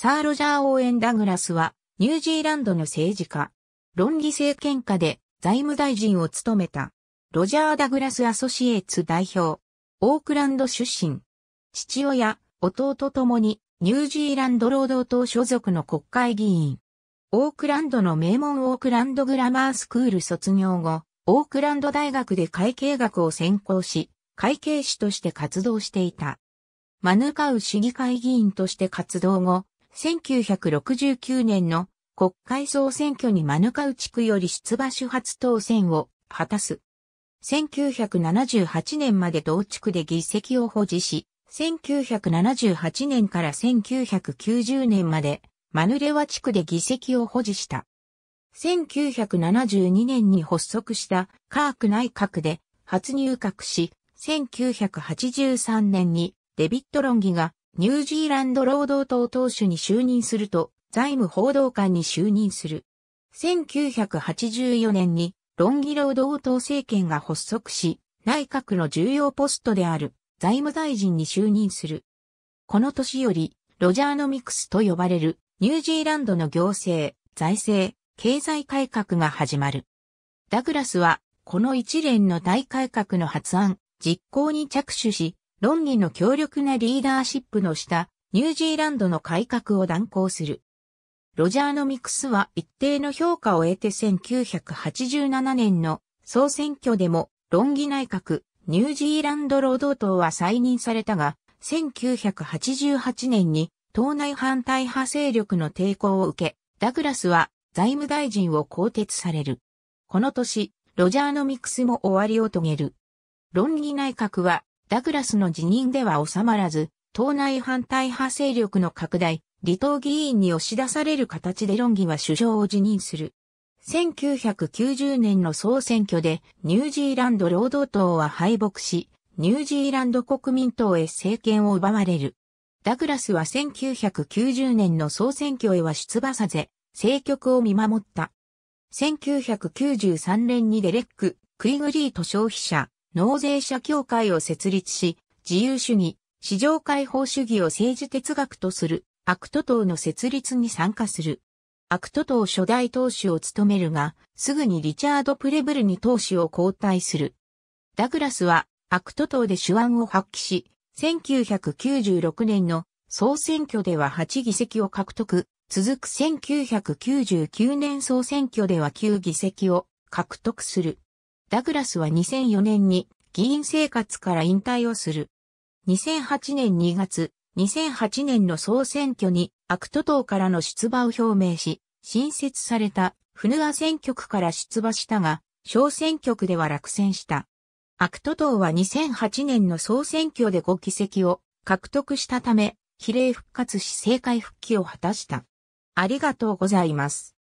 サー・ロジャー・オーエン・ダグラスは、ニュージーランドの政治家、論理政権下で財務大臣を務めた、ロジャー・ダグラス・アソシエーツ代表、オークランド出身、父親、弟ともに、ニュージーランド労働党所属の国会議員。オークランドの名門オークランドグラマースクール卒業後、オークランド大学で会計学を専攻し、会計士として活動していた。マヌカウ市議会議員として活動後、1969年の国会総選挙にマヌカウ地区より出馬主発当選を果たす。1978年まで同地区で議席を保持し、1978年から1990年までマヌレワ地区で議席を保持した。1972年に発足したカーク内閣で初入閣し、1983年にデビット・ロンギがニュージーランド労働党党首に就任すると、財務報道官に就任する。1984年に、論議労働党政権が発足し、内閣の重要ポストである財務大臣に就任する。この年より、ロジャーノミクスと呼ばれるニュージーランドの行政、財政、経済改革が始まる。ダグラスは、この一連の大改革の発案、実行に着手し、論議の強力なリーダーシップの下、ニュージーランドの改革を断行する。ロジャーノミクスは一定の評価を得て1987年の総選挙でも論議内閣ニュージーランド労働党は再任されたが、1988年に党内反対派勢力の抵抗を受け、ダグラスは財務大臣を更迭される。この年、ロジャーノミクスも終わりを遂げる。論議内閣はダグラスの辞任では収まらず、党内反対派勢力の拡大、離党議員に押し出される形で論議は首相を辞任する。1990年の総選挙でニュージーランド労働党は敗北し、ニュージーランド国民党へ政権を奪われる。ダグラスは1990年の総選挙へは出馬させ、政局を見守った。1993年にデレック・クイグリート消費者納税者協会を設立し、自由主義、市場開放主義を政治哲学とする、アクト党の設立に参加する。アクト党初代党首を務めるが、すぐにリチャード・プレブルに党首を交代する。ダグラスは、アクト党で手腕を発揮し、1996年の総選挙では8議席を獲得、続く1999年総選挙では9議席を獲得する。ダグラスは2004年に議員生活から引退をする。2008年2月、2008年の総選挙にアクト党からの出馬を表明し、新設されたフヌア選挙区から出馬したが、小選挙区では落選した。アクト党は2008年の総選挙で5議席を獲得したため、比例復活し政界復帰を果たした。ありがとうございます。